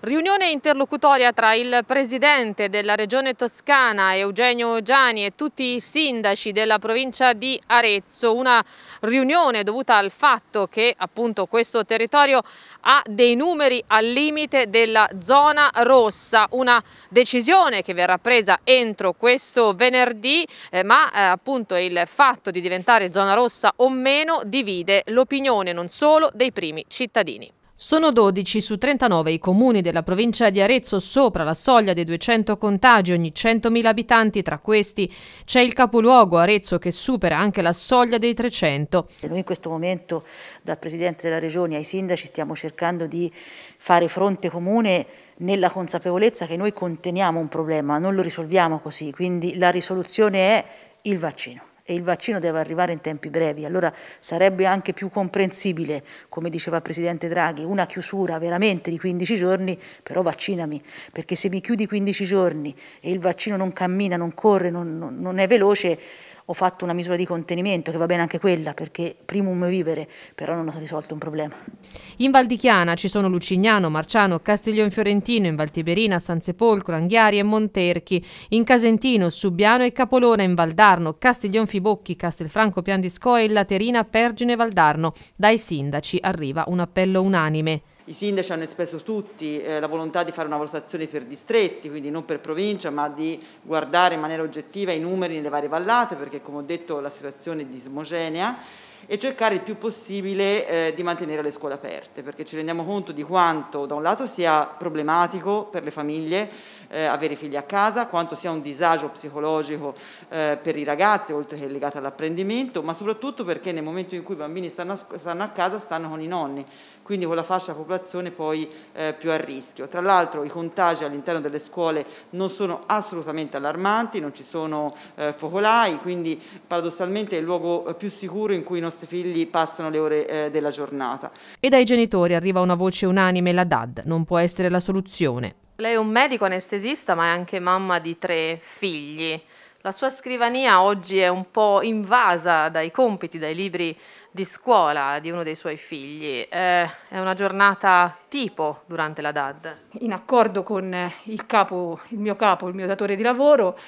Riunione interlocutoria tra il presidente della regione toscana Eugenio Giani e tutti i sindaci della provincia di Arezzo, una riunione dovuta al fatto che appunto questo territorio ha dei numeri al limite della zona rossa, una decisione che verrà presa entro questo venerdì, eh, ma eh, appunto il fatto di diventare zona rossa o meno divide l'opinione non solo dei primi cittadini. Sono 12 su 39 i comuni della provincia di Arezzo sopra la soglia dei 200 contagi ogni 100.000 abitanti, tra questi c'è il capoluogo Arezzo che supera anche la soglia dei 300. Noi in questo momento dal Presidente della Regione ai sindaci stiamo cercando di fare fronte comune nella consapevolezza che noi conteniamo un problema, non lo risolviamo così, quindi la risoluzione è il vaccino e il vaccino deve arrivare in tempi brevi. Allora sarebbe anche più comprensibile, come diceva il Presidente Draghi, una chiusura veramente di 15 giorni, però vaccinami, perché se mi chiudi 15 giorni e il vaccino non cammina, non corre, non, non, non è veloce, ho fatto una misura di contenimento, che va bene anche quella, perché primum vivere, però non ho risolto un problema. In Val di Chiana ci sono Lucignano, Marciano, Castiglion Fiorentino, in Valtiberina, San Sepolcro, Anghiari e Monterchi, in Casentino, Subiano e Capolona, in Valdarno, Castiglion Fibocchi, Castelfranco Piandiscoe e Laterina, Pergine e Valdarno. Dai sindaci arriva un appello unanime. I sindaci hanno espresso tutti eh, la volontà di fare una valutazione per distretti, quindi non per provincia, ma di guardare in maniera oggettiva i numeri nelle varie vallate, perché come ho detto la situazione è disomogenea e cercare il più possibile eh, di mantenere le scuole aperte, perché ci rendiamo conto di quanto da un lato sia problematico per le famiglie eh, avere figli a casa, quanto sia un disagio psicologico eh, per i ragazzi, oltre che legato all'apprendimento, ma soprattutto perché nel momento in cui i bambini stanno a, stanno a casa stanno con i nonni, quindi con la fascia popolazione popolazione poi eh, più a rischio. Tra l'altro i contagi all'interno delle scuole non sono assolutamente allarmanti, non ci sono eh, focolai, quindi paradossalmente è il luogo eh, più sicuro in cui i nostri figli passano le ore eh, della giornata. E dai genitori arriva una voce unanime, la DAD non può essere la soluzione. Lei è un medico anestesista ma è anche mamma di tre figli. La sua scrivania oggi è un po' invasa dai compiti, dai libri di scuola di uno dei suoi figli. Eh, è una giornata tipo durante la DAD. In accordo con eh, il, capo, il mio capo, il mio datore di lavoro,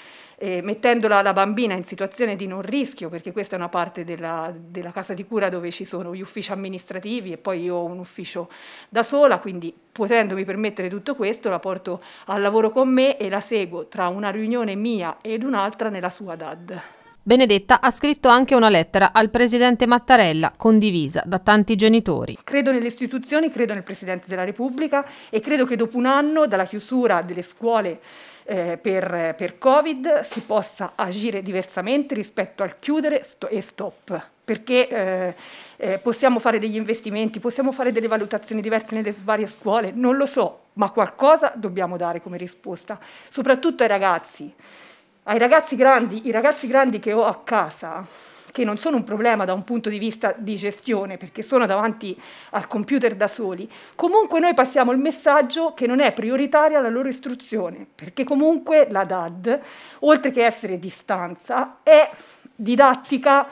eh, mettendola la bambina in situazione di non rischio, perché questa è una parte della, della, casa di cura dove ci sono gli uffici amministrativi e poi io ho un ufficio da sola, quindi potendomi permettere tutto questo la porto al lavoro con me e la seguo tra una riunione mia ed un'altra nella sua DAD. Benedetta ha scritto anche una lettera al presidente Mattarella, condivisa da tanti genitori. Credo nelle istituzioni, credo nel presidente della Repubblica e credo che dopo un anno dalla chiusura delle scuole eh, per, per Covid si possa agire diversamente rispetto al chiudere st e stop perché eh, eh, possiamo fare degli investimenti, possiamo fare delle valutazioni diverse nelle varie scuole, non lo so, ma qualcosa dobbiamo dare come risposta, soprattutto ai ragazzi ai ragazzi grandi, i ragazzi grandi che ho a casa, che non sono un problema da un punto di vista di gestione, perché sono davanti al computer da soli, comunque noi passiamo il messaggio che non è prioritaria la loro istruzione, perché comunque la DAD, oltre che essere distanza, è didattica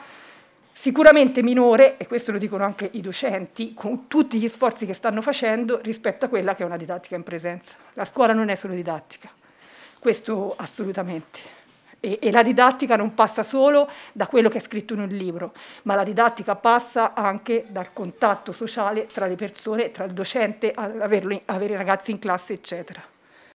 sicuramente minore, e questo lo dicono anche i docenti, con tutti gli sforzi che stanno facendo rispetto a quella che è una didattica in presenza. La scuola non è solo didattica, questo assolutamente. E, e, la didattica non passa solo da quello che è scritto in un libro, ma la didattica passa anche dal contatto sociale tra le persone, tra il docente, avere i ragazzi in classe, eccetera.